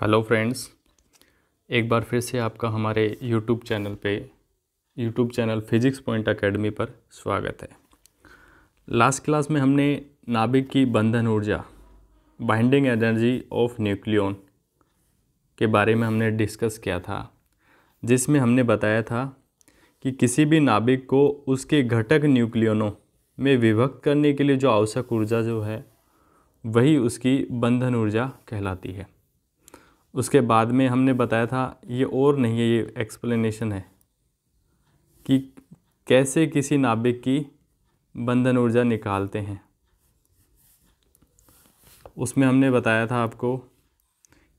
hello friends एक बार फिर से आपका हमारे यूट्यूब चैनल पे YouTube channel physics point academy पर स्वागत है लास्ट क्लास में हमने नाभिक की बंधन ऊर्जा बाइंडिंग एनर्जी ऑफ न्यूक्लियन के बारे में हमने डिस्कस किया था जिसमें हमने बताया था कि किसी भी नाभिक को उसके घटक न्यूक्लियनों में विभक्त करने के लिए जो आवश्यक ऊर्जा जो है वही उसकी बंधन ऊर्जा कहलाती है उसके बाद में हमने बताया था ये और नहीं है ये एक्सप्लेनेशन है कि कैसे किसी नाभिक की बंधन ऊर्जा निकालते हैं उसमें हमने बताया था आपको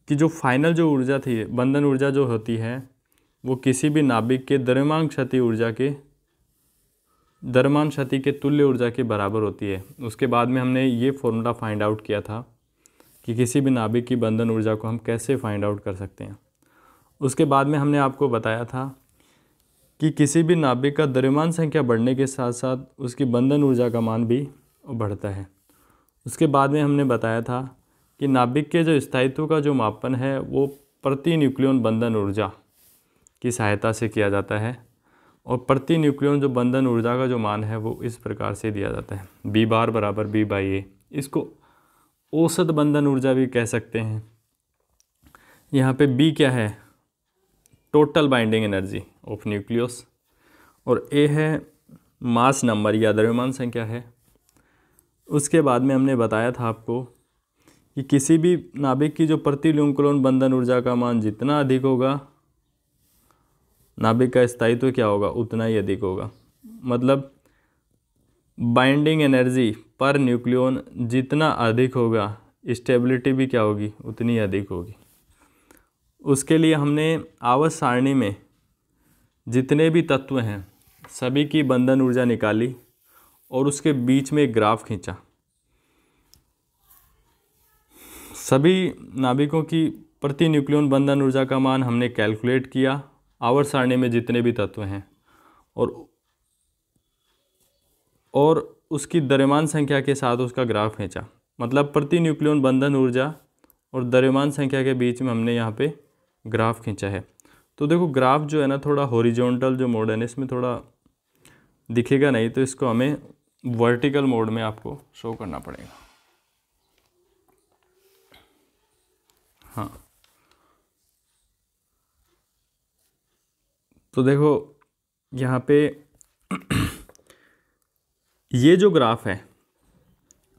कि जो फाइनल जो ऊर्जा थी बंधन ऊर्जा जो होती है वो किसी भी नाभिक के द्रव्यमान क्षति ऊर्जा के द्रव्यमान क्षति के तुल्य ऊर्जा के बराबर होती है उसके बाद में हमने ये फॉर्मूला फाइंड आउट किया था कि किसी भी नाभिक की बंधन ऊर्जा को हम कैसे फाइंड आउट कर सकते हैं उसके बाद में हमने आपको बताया था कि किसी भी नाभिक का द्रव्यमान संख्या बढ़ने के साथ साथ उसकी बंधन ऊर्जा का मान भी बढ़ता है उसके बाद में हमने बताया था कि नाभिक के जो स्थायित्व का जो मापन है वो प्रति न्यूक्लियन बंधन ऊर्जा की सहायता से किया जाता है और प्रति न्यूक्लियन जो बंधन ऊर्जा का जो मान है वो इस प्रकार से दिया जाता है बी बार बराबर बी बाई ए इसको औसत बंधन ऊर्जा भी कह सकते हैं यहाँ पे बी क्या है total binding energy of nucleus और ए है मास नंबर या द्रव्यमान संख्या है उसके बाद में हमने बताया था आपको कि किसी भी नाभिक की जो प्रति ल्यूंकुलोन बंधन ऊर्जा का मान जितना अधिक होगा नाभिक का स्थायित्व तो क्या होगा उतना ही अधिक होगा मतलब बाइंडिंग एनर्जी पर न्यूक्लियन जितना अधिक होगा स्टेबिलिटी भी क्या होगी उतनी अधिक होगी उसके लिए हमने आवत सारणी में जितने भी तत्व हैं सभी की बंधन ऊर्जा निकाली और उसके बीच में एक ग्राफ खींचा सभी नाभिकों की प्रति न्यूक्लियन बंधन ऊर्जा का मान हमने कैलकुलेट किया आवर सारणी में जितने भी तत्व हैं और और उसकी दरमान संख्या के साथ उसका ग्राफ खींचा मतलब प्रति न्यूक्लियन बंधन ऊर्जा और दरमान संख्या के बीच में हमने यहाँ पे ग्राफ खींचा है तो देखो ग्राफ जो है ना थोड़ा हॉरिजॉन्टल जो मोड है ना इसमें थोड़ा दिखेगा नहीं तो इसको हमें वर्टिकल मोड में आपको शो करना पड़ेगा हाँ तो देखो यहाँ पे ये जो ग्राफ है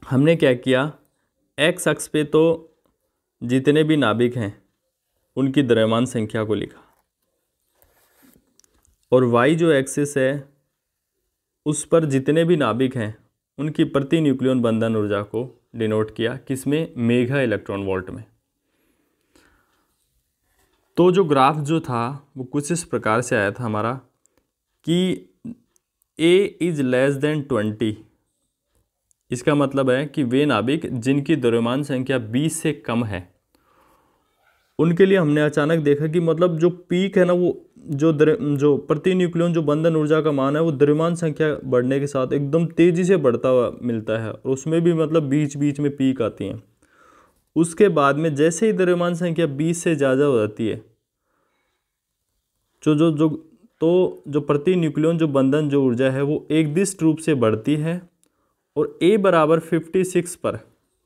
हमने क्या किया एक्स अक्ष पे तो जितने भी नाभिक हैं उनकी द्रव्यमान संख्या को लिखा और वाई जो एक्सिस है उस पर जितने भी नाभिक हैं उनकी प्रति न्यूक्लियन बंधन ऊर्जा को डिनोट किया किसमें मेघा इलेक्ट्रॉन वोल्ट में तो जो ग्राफ जो था वो कुछ इस प्रकार से आया था हमारा कि A is less than twenty इसका मतलब है कि वे नाभिक जिनकी द्रव्यमान संख्या बीस से कम है उनके लिए हमने अचानक देखा कि मतलब जो पीक है ना वो जो द्र जो प्रति न्यूक्लियन जो बंधन ऊर्जा का मान है वो द्रव्यमान संख्या बढ़ने के साथ एकदम तेज़ी से बढ़ता हुआ मिलता है और उसमें भी मतलब बीच बीच में पीक आती हैं उसके बाद में जैसे ही द्रव्यमान संख्या बीस से ज़्यादा हो जाती है जो जो जो तो जो प्रति न्यूक्लियन जो बंधन जो ऊर्जा है वो एक दिष्ट रूप से बढ़ती है और ए बराबर फिफ्टी सिक्स पर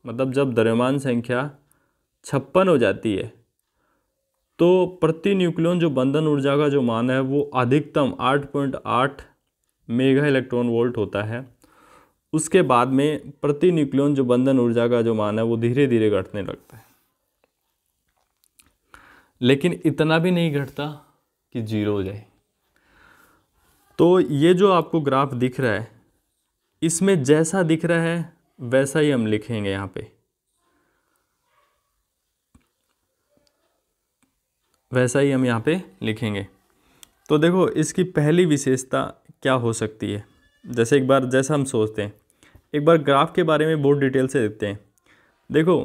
मतलब जब द्रव्यमान संख्या छप्पन हो जाती है तो प्रति न्यूक्लियन जो बंधन ऊर्जा का जो मान है वो अधिकतम आठ पॉइंट आठ मेगा इलेक्ट्रॉन वोल्ट होता है उसके बाद में प्रति न्यूक्लियन जो बंधन ऊर्जा का जो मान है वो धीरे धीरे घटने लगता है लेकिन इतना भी नहीं घटता कि जीरो हो जाए तो ये जो आपको ग्राफ दिख रहा है इसमें जैसा दिख रहा है वैसा ही हम लिखेंगे यहाँ पे वैसा ही हम यहाँ पे लिखेंगे तो देखो इसकी पहली विशेषता क्या हो सकती है जैसे एक बार जैसा हम सोचते हैं एक बार ग्राफ के बारे में बहुत डिटेल से देखते हैं देखो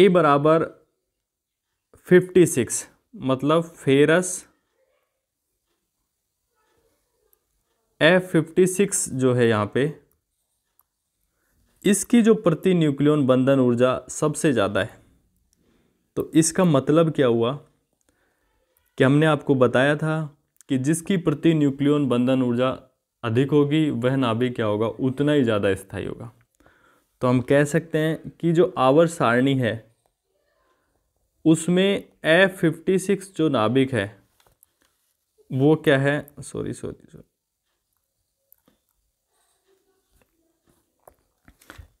ए बराबर फिफ्टी सिक्स मतलब फेरस एफ फिफ्टी सिक्स जो है यहाँ पे इसकी जो प्रति न्यूक्लियन बंधन ऊर्जा सबसे ज़्यादा है तो इसका मतलब क्या हुआ कि हमने आपको बताया था कि जिसकी प्रति न्यूक्लियन बंधन ऊर्जा अधिक होगी वह नाभिक क्या होगा उतना ही ज़्यादा स्थायी होगा तो हम कह सकते हैं कि जो आवर सारणी है उसमें एफ फिफ्टी सिक्स जो नाभिक है वो क्या है sorry sorry sorry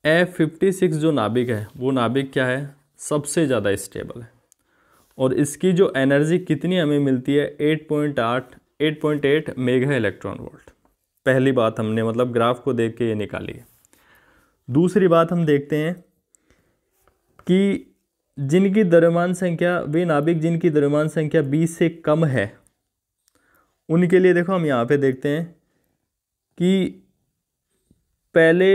F fifty six जो नाभिक है वो नाभिक क्या है सबसे ज़्यादा स्टेबल है और इसकी जो एनर्जी कितनी हमें मिलती है एट पॉइंट आठ eight point eight mega electron volt पहली बात हमने मतलब ग्राफ को देख के ये निकाली है दूसरी बात हम देखते हैं कि जिनकी द्रव्यमान संख्या वे नाभिक जिनकी द्रव्यमान संख्या बीस से कम है उनके लिए देखो हम यहाँ पे देखते हैं कि पहले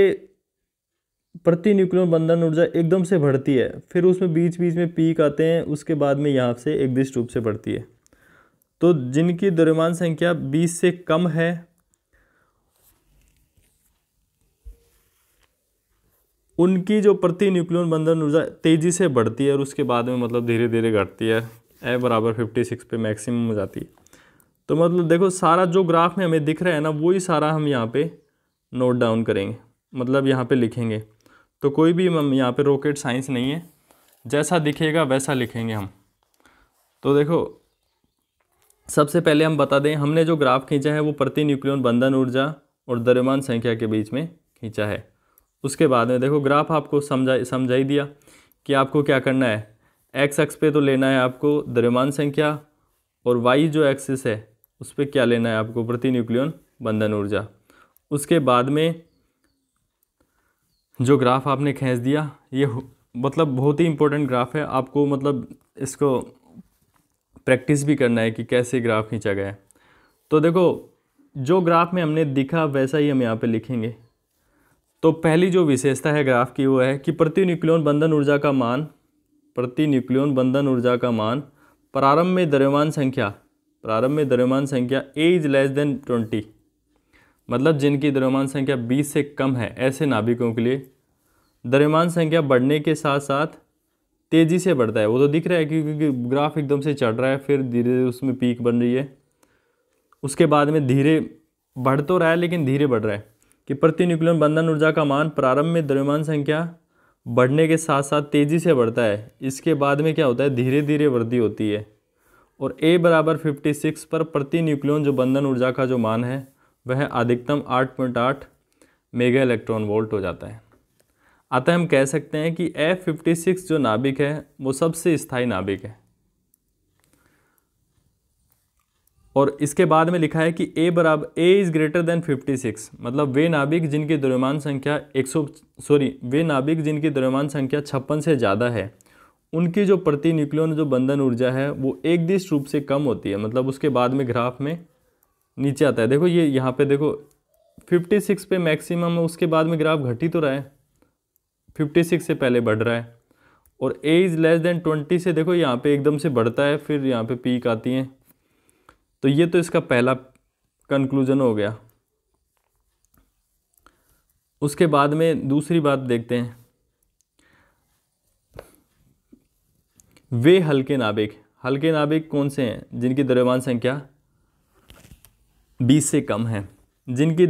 प्रति न्यूक्लियर बंधन ऊर्जा एकदम से बढ़ती है फिर उसमें बीच बीच में पीक आते हैं उसके बाद में यहाँ से एक दृष्ट रूप से बढ़ती है तो जिनकी द्रव्यमान संख्या 20 से कम है उनकी जो प्रति न्यूक्लियर बंधन ऊर्जा तेज़ी से बढ़ती है और उसके बाद में मतलब धीरे धीरे घटती है ए बराबर फिफ्टी सिक्स पे मैक्सिमम हो जाती है तो मतलब देखो सारा जो ग्राफ में हमें दिख रहा है ना वही सारा हम यहाँ पे नोट डाउन करेंगे मतलब यहाँ पे लिखेंगे तो कोई भी यहाँ पे रॉकेट साइंस नहीं है जैसा दिखेगा वैसा लिखेंगे हम तो देखो सबसे पहले हम बता दें हमने जो ग्राफ खींचा है वो प्रति न्यूक्लियन बंधन ऊर्जा और दर्यमान संख्या के बीच में खींचा है उसके बाद में देखो ग्राफ आपको समझा समझाई दिया कि आपको क्या करना है एक्स एक्स पे तो लेना है आपको दर्यमान संख्या और वाई जो एक्सिस है उस पर क्या लेना है आपको प्रति न्यूक्लियन बंधन ऊर्जा उसके बाद में जो ग्राफ आपने खींच दिया ये मतलब बहुत ही इंपॉर्टेंट ग्राफ है आपको मतलब इसको प्रैक्टिस भी करना है कि कैसे ग्राफ खींचा गया है तो देखो जो ग्राफ में हमने दिखा वैसा ही हम यहाँ पे लिखेंगे तो पहली जो विशेषता है ग्राफ की वो है कि प्रति न्यूक्लियन बंधन ऊर्जा का मान प्रति न्यूक्लियन बंधन ऊर्जा का मान प्रारंभ में द्रव्यमान संख्या प्रारंभ में द्रव्यमान संख्या A is less than twenty मतलब जिनकी द्रव्यमान संख्या 20 से कम है ऐसे नाभिकों के लिए द्रव्यमान संख्या बढ़ने के साथ साथ तेज़ी से बढ़ता है वो तो दिख रहा है क्योंकि ग्राफ एकदम से चढ़ रहा है फिर धीरे धीरे उसमें पीक बन रही है उसके बाद में धीरे बढ़ तो रहा है लेकिन धीरे बढ़ रहा है कि प्रति न्यूक्लियन बंधन ऊर्जा का मान प्रारंभ में द्रव्यमान संख्या बढ़ने के साथ साथ तेज़ी से बढ़ता है इसके बाद में क्या होता है धीरे धीरे वृद्धि होती है और ए बराबर फिफ्टी सिक्स पर प्रति न्यूक्लियन जो बंधन ऊर्जा का जो मान है वह अधिकतम 8.8 मेगा इलेक्ट्रॉन वोल्ट हो जाता है अतः हम कह सकते हैं कि एफ फिफ्टी सिक्स जो नाभिक है वो सबसे स्थायी नाभिक है और इसके बाद में लिखा है कि ए बराबर ए इज़ ग्रेटर देन 56 मतलब वे नाभिक जिनकी द्रव्यमान संख्या 100 सॉरी वे नाभिक जिनकी द्रव्यमान संख्या छप्पन से ज़्यादा है उनकी जो प्रति न्यूक्लियन जो बंधन ऊर्जा है वो एक दिश रूप से कम होती है मतलब उसके बाद में ग्राफ में नीचे आता है देखो ये यहाँ पे देखो 56 पे मैक्सिमम है उसके बाद में ग्राफ घट ही तो रहा है 56 से पहले बढ़ रहा है और ए इज़ लेस देन 20 से देखो यहाँ पे एकदम से बढ़ता है फिर यहाँ पे पीक आती हैं तो ये तो इसका पहला कंक्लूजन हो गया उसके बाद में दूसरी बात देखते हैं वे हल्के नाभिक हल्के नाभिक कौन से हैं जिनकी द्रव्यमान संख्या बीस से कम हैं जिनकी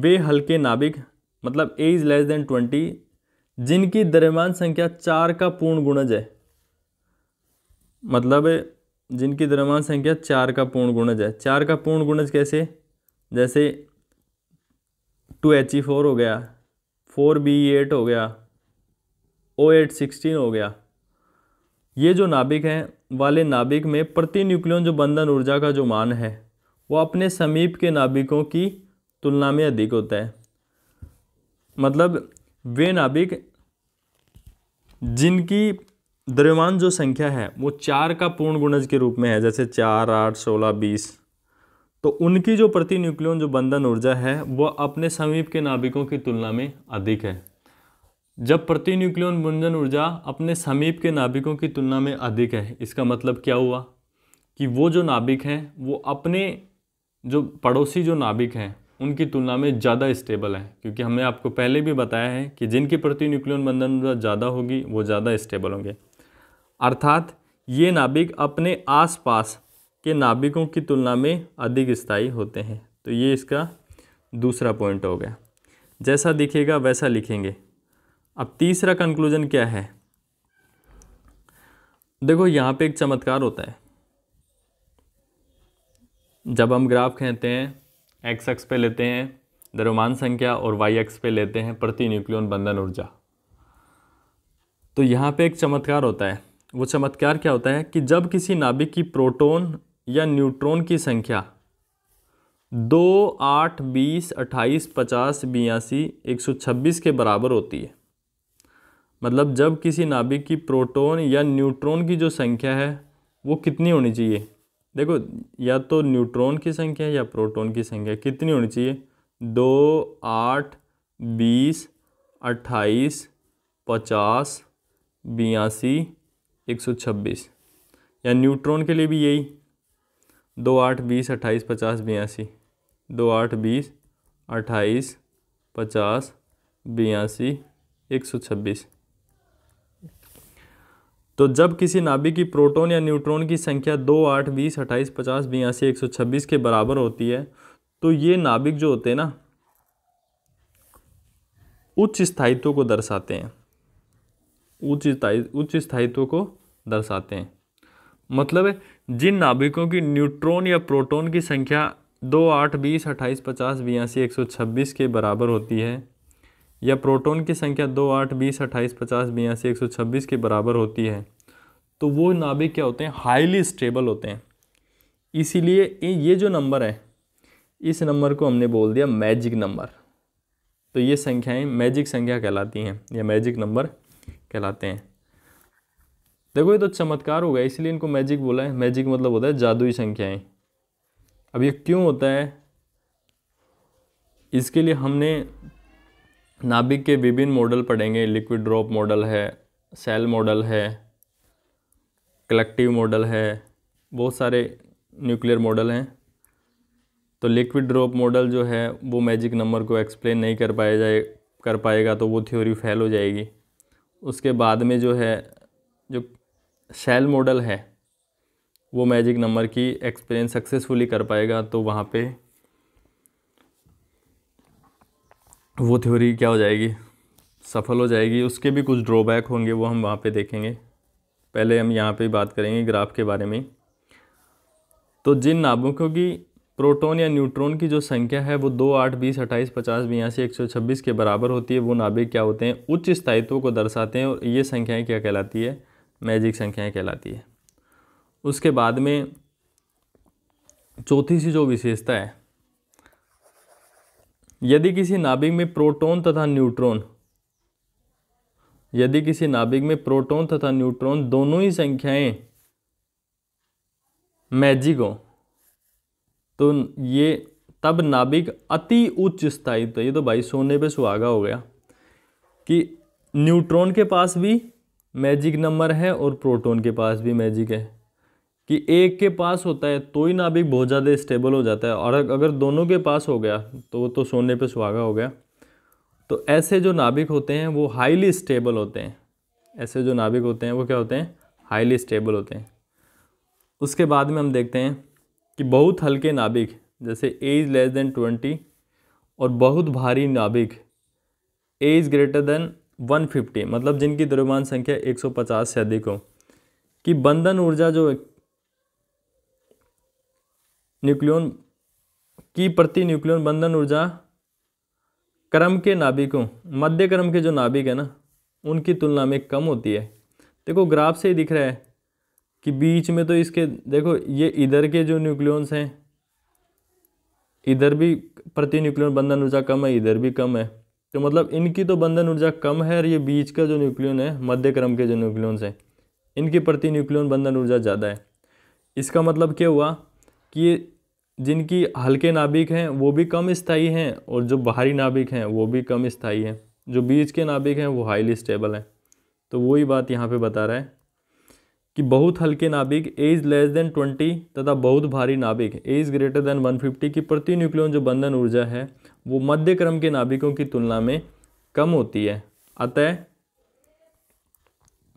वे हल्के नाभिक मतलब A is less than twenty जिनकी द्रव्यमान संख्या चार का पूर्ण गुणज है मतलब जिनकी द्रव्यमान संख्या चार का पूर्ण गुणज है चार का पूर्ण गुणज कैसे जैसे टू एच ई फोर हो गया फोर बी एट हो गया ओ एट सिक्सटीन हो गया ये जो नाभिक हैं वाले नाभिक में प्रति न्यूक्लियन जो बंधन ऊर्जा का जो मान है वो अपने समीप के नाभिकों की तुलना में अधिक होता है मतलब वे नाभिक जिनकी द्रव्यमान जो संख्या है वो चार का पूर्ण गुणज के रूप में है जैसे चार आठ सोलह बीस तो उनकी जो प्रति न्यूक्लियन जो बंधन ऊर्जा है वह अपने समीप के नाभिकों की तुलना में अधिक है जब प्रति न्यूक्लियन बंधन ऊर्जा अपने समीप के नाभिकों की तुलना में अधिक है इसका मतलब क्या हुआ कि वो जो नाभिक हैं वो अपने जो पड़ोसी जो नाभिक हैं उनकी तुलना में ज़्यादा स्टेबल है क्योंकि हमने आपको पहले भी बताया है कि जिनकी प्रति न्यूक्लियन बंधन ऊर्जा ज़्यादा होगी वो ज़्यादा स्टेबल होंगे अर्थात ये नाभिक अपने आसपास के नाभिकों की तुलना में अधिक स्थायी होते हैं तो ये इसका दूसरा पॉइंट हो गया जैसा दिखेगा वैसा लिखेंगे अब तीसरा कंक्लूजन क्या है देखो यहाँ पे एक चमत्कार होता है जब हम ग्राफ कहते हैं एक्स एक्स पे लेते हैं द्रव्यमान संख्या और वाई एक्स पे लेते हैं प्रति न्यूक्लियन बंधन ऊर्जा तो यहाँ पे एक चमत्कार होता है वो चमत्कार क्या होता है कि जब किसी नाभिक की प्रोटोन या न्यूट्रॉन की संख्या दो आठ बीस अट्ठाईस पचास बयासी एक सौ छब्बीस के बराबर होती है मतलब जब किसी नाभिक की प्रोटोन या न्यूट्रॉन की जो संख्या है वो कितनी होनी चाहिए देखो या तो न्यूट्रॉन की संख्या या प्रोटॉन की संख्या कितनी होनी चाहिए दो आठ बीस अट्ठाईस पचास बयासी एक सौ छब्बीस या न्यूट्रॉन के लिए भी यही दो आठ बीस अट्ठाईस पचास बयासी दो आठ बीस अट्ठाईस पचास बयासी एक सौ छब्बीस तो जब किसी नाभिक की प्रोटॉन या न्यूट्रॉन की संख्या दो आठ बीस अट्ठाईस पचास बयासी एक सौ छब्बीस के बराबर होती है तो ये नाभिक जो होते हैं ना उच्च स्थायित्व को दर्शाते हैं उच्च उच्च स्थायित्व को दर्शाते हैं मतलब है जिन नाभिकों की न्यूट्रॉन या प्रोटॉन की संख्या दो आठ बीस अट्ठाईस पचास बयासी एक सौ छब्बीस के बराबर होती है या प्रोटॉन की संख्या दो आठ बीस अट्ठाईस पचास बयासी एक सौ छब्बीस के बराबर होती है तो वो नाभिक क्या होते हैं हाईली स्टेबल होते हैं इसीलिए ये जो नंबर है इस नंबर को हमने बोल दिया मैजिक नंबर तो ये संख्याएं मैजिक संख्या कहलाती हैं या मैजिक नंबर कहलाते हैं देखो ये तो चमत्कार होगा इसलिए इनको मैजिक बोला है मैजिक मतलब होता है जादुई संख्याएं अब ये क्यों होता है इसके लिए हमने नाभिक के विभिन्न मॉडल पढ़ेंगे लिक्विड ड्रॉप मॉडल है सेल मॉडल है कलेक्टिव मॉडल है बहुत सारे न्यूक्लियर मॉडल हैं तो लिक्विड ड्रॉप मॉडल जो है वो मैजिक नंबर को एक्सप्लेन नहीं कर पाया जाए कर पाएगा तो वो थ्योरी फेल हो जाएगी उसके बाद में जो है जो सेल मॉडल है वो मैजिक नंबर की एक्सप्लेन सक्सेसफुली कर पाएगा तो वहाँ पे वो थ्योरी क्या हो जाएगी सफल हो जाएगी उसके भी कुछ ड्रॉबैक होंगे वो हम वहाँ पे देखेंगे पहले हम यहाँ पे बात करेंगे ग्राफ के बारे में तो जिन नाभिकों की प्रोटॉन या न्यूट्रॉन की जो संख्या है वो दो आठ बीस अट्ठाईस पचास बयासी एक सौ छब्बीस के बराबर होती है वो नाभिक क्या होते हैं उच्च स्थायित्व को दर्शाते हैं और ये संख्याएँ क्या कहलाती है मैजिक संख्याएँ कहलाती है उसके बाद में चौथी सी जो विशेषता है यदि किसी नाभिक में प्रोटॉन तथा न्यूट्रॉन यदि किसी नाभिक में प्रोटॉन तथा न्यूट्रॉन दोनों ही संख्याएं मैजिक हो तो ये तब नाभिक अति उच्च स्थायित्व तो ये तो भाई सोने पे सुहागा हो गया कि न्यूट्रॉन के पास भी मैजिक नंबर है और प्रोटॉन के पास भी मैजिक है कि एक के पास होता है तो ही नाभिक बहुत ज़्यादा स्टेबल हो जाता है और अगर दोनों के पास हो गया तो वो तो सोने पे सुहागा हो गया तो ऐसे जो नाभिक होते हैं वो हाईली स्टेबल होते हैं ऐसे जो नाभिक होते हैं वो क्या होते हैं हाईली स्टेबल होते हैं उसके बाद में हम देखते हैं कि बहुत हल्के नाभिक जैसे एज लेस देन ट्वेंटी और बहुत भारी नाभिक एज ग्रेटर देन 150 मतलब जिनकी द्रव्यमान संख्या 150 से अधिक हो कि बंधन ऊर्जा जो न्यूक्लियन की प्रति न्यूक्लियन बंधन ऊर्जा क्रम के नाभिकों मध्य क्रम के जो नाभिक है ना उनकी तुलना में कम होती है देखो ग्राफ से ही दिख रहा है कि बीच में तो इसके देखो ये इधर के जो न्यूक्लियंस हैं इधर भी प्रति न्यूक्लियन बंधन ऊर्जा कम है इधर भी कम है तो मतलब इनकी तो बंधन ऊर्जा कम है और ये बीच का जो न्यूक्लियन है मध्य क्रम के जो न्यूक्लियंस हैं इनकी प्रति न्यूक्लियन बंधन ऊर्जा ज़्यादा है इसका मतलब क्या हुआ कि जिनकी हल्के नाभिक हैं वो भी कम स्थाई हैं और जो बाहरी नाभिक हैं वो भी कम स्थाई हैं जो बीच के नाभिक हैं वो हाईली स्टेबल हैं तो वही बात यहाँ पे बता रहा है कि बहुत हल्के नाभिक एज लेस देन ट्वेंटी तथा बहुत भारी नाभिक A is greater than one fifty की प्रति न्यूक्लियन जो बंधन ऊर्जा है वो मध्य क्रम के नाभिकों की तुलना में कम होती है अतः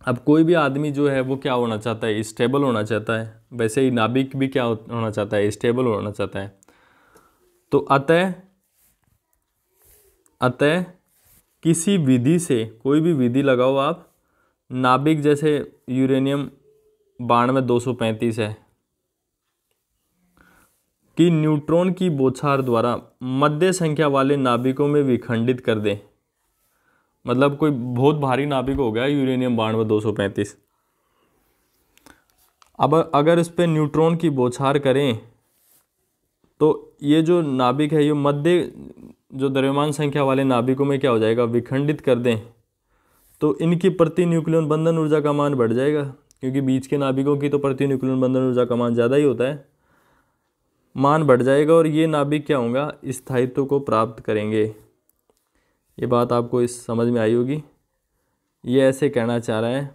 अब कोई भी आदमी जो है वो क्या होना चाहता है स्टेबल होना चाहता है वैसे ही नाभिक भी क्या होना चाहता है स्टेबल होना चाहता है तो अतः अतः किसी विधि से कोई भी विधि लगाओ आप नाभिक जैसे यूरेनियम बानवे दो सौ पैंतीस है कि न्यूट्रॉन की बोछार द्वारा मध्य संख्या वाले नाभिकों में विखंडित कर दें मतलब कोई बहुत भारी नाभिक हो गया यूरेनियम बानवे दो सौ पैंतीस अब अगर इस पर न्यूट्रॉन की बोछार करें तो ये जो नाभिक है ये मध्य जो द्रव्यमान संख्या वाले नाभिकों में क्या हो जाएगा विखंडित कर दें तो इनकी प्रति न्यूक्लियन बंधन ऊर्जा का मान बढ़ जाएगा क्योंकि बीच के नाभिकों की तो प्रति न्यूक्लियन बंधन ऊर्जा का मान ज़्यादा ही होता है मान बढ़ जाएगा और ये नाभिक क्या होगा स्थायित्व को प्राप्त करेंगे ये बात आपको इस समझ में आई होगी ये ऐसे कहना चाह रहा है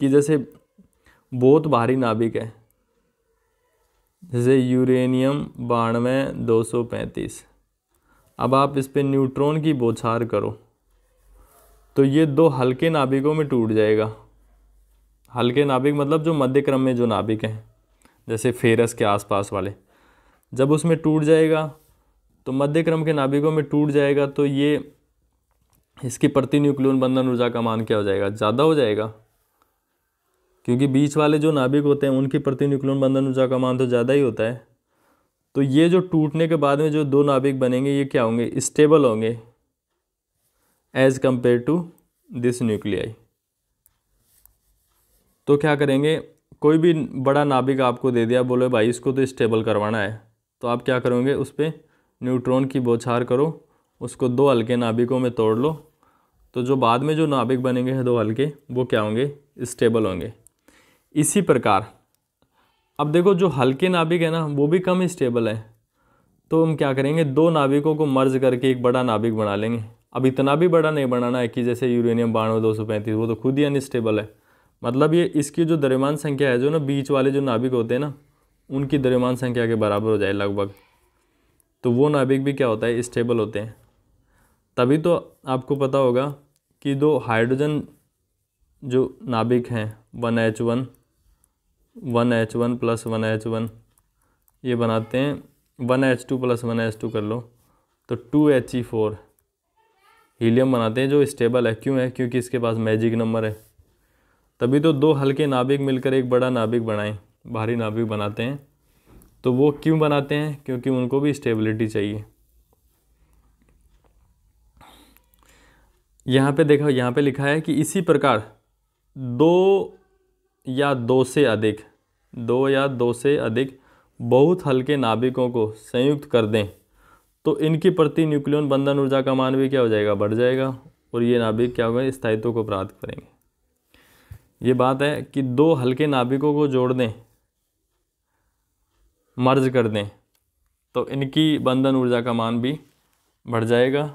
कि जैसे बहुत भारी नाभिक है जैसे यूरेनियम बानवे दो सौ पैंतीस अब आप इस पर न्यूट्रॉन की बोछार करो तो ये दो हल्के नाभिकों में टूट जाएगा हल्के नाभिक मतलब जो मध्य क्रम में जो नाभिक हैं जैसे फेरस के आसपास वाले जब उसमें टूट जाएगा तो मध्य क्रम के नाभिकों में टूट जाएगा तो ये इसकी प्रति न्यूक्लियोन बंधन ऊर्जा का मान क्या हो जाएगा ज़्यादा हो जाएगा क्योंकि बीच वाले जो नाभिक होते हैं उनकी प्रति न्यूक्लियन बंधन ऊर्जा का मान तो ज़्यादा ही होता है तो ये जो टूटने के बाद में जो दो नाभिक बनेंगे ये क्या होंगे स्टेबल होंगे as compared to this nuclei तो क्या करेंगे कोई भी बड़ा नाभिक आपको दे दिया बोले भाई इसको तो स्टेबल करवाना है तो आप क्या करोगे उस पर न्यूट्रॉन की बौछार करो उसको दो हल्के नाभिकों में तोड़ लो तो जो बाद में जो नाभिक बनेंगे दो हल्के वो क्या होंगे स्टेबल होंगे इसी प्रकार अब देखो जो हल्के नाभिक है ना वो भी कम स्टेबल है तो हम क्या करेंगे दो नाभिकों को मर्ज करके एक बड़ा नाभिक बना लेंगे अब इतना भी बड़ा नहीं बनाना है कि जैसे यूरेनियम बानवे दो सौ पैंतीस वो तो खुद ही अनस्टेबल है मतलब ये इसकी जो द्रव्यमान संख्या है जो ना बीच वाले जो नाभिक होते हैं ना उनकी द्रव्यमान संख्या के बराबर हो जाए लगभग तो वो नाभिक भी क्या होता है स्टेबल होते हैं तभी तो आपको पता होगा कि दो हाइड्रोजन जो नाभिक हैं one H one one H one plus one H one ये बनाते हैं one H two plus one H two कर लो तो two H E four helium बनाते हैं जो स्टेबल है क्यों है क्योंकि इसके पास मैजिक नंबर है तभी तो दो हल्के नाभिक मिलकर एक बड़ा नाभिक बनाएं भारी नाभिक बनाते हैं तो वो क्यों बनाते हैं क्योंकि उनको भी स्टेबिलिटी चाहिए यहाँ पे देखो यहाँ पे लिखा है कि इसी प्रकार दो या दो से अधिक दो या दो से अधिक बहुत हल्के नाभिकों को संयुक्त कर दें तो इनकी प्रति न्यूक्लियन बंधन ऊर्जा का मान भी क्या हो जाएगा बढ़ जाएगा और ये नाभिक क्या होगा स्थायित्व को प्राप्त करेंगे ये बात है कि दो हल्के नाभिकों को जोड़ दें मर्ज कर दें तो इनकी बंधन ऊर्जा का मान भी बढ़ जाएगा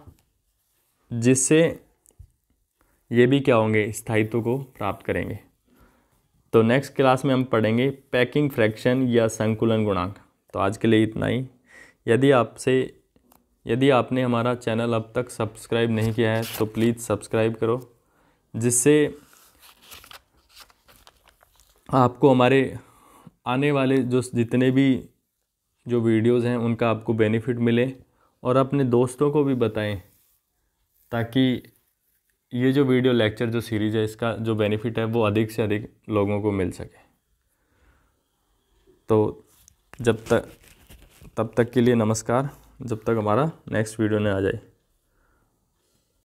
जिससे ये भी क्या होंगे स्थायित्व को प्राप्त करेंगे तो नेक्स्ट क्लास में हम पढ़ेंगे पैकिंग फ्रैक्शन या संकुलन गुणांक तो आज के लिए इतना ही यदि आपसे यदि आपने हमारा चैनल अब तक सब्सक्राइब नहीं किया है तो प्लीज़ सब्सक्राइब करो जिससे आपको हमारे आने वाले जो जितने भी जो वीडियोस हैं उनका आपको बेनिफिट मिले और अपने दोस्तों को भी बताएं ताकि ये जो वीडियो लेक्चर जो सीरीज़ है इसका जो बेनिफिट है वो अधिक से अधिक लोगों को मिल सके तो जब तक तब तक के लिए नमस्कार जब तक हमारा नेक्स्ट वीडियो नहीं आ जाए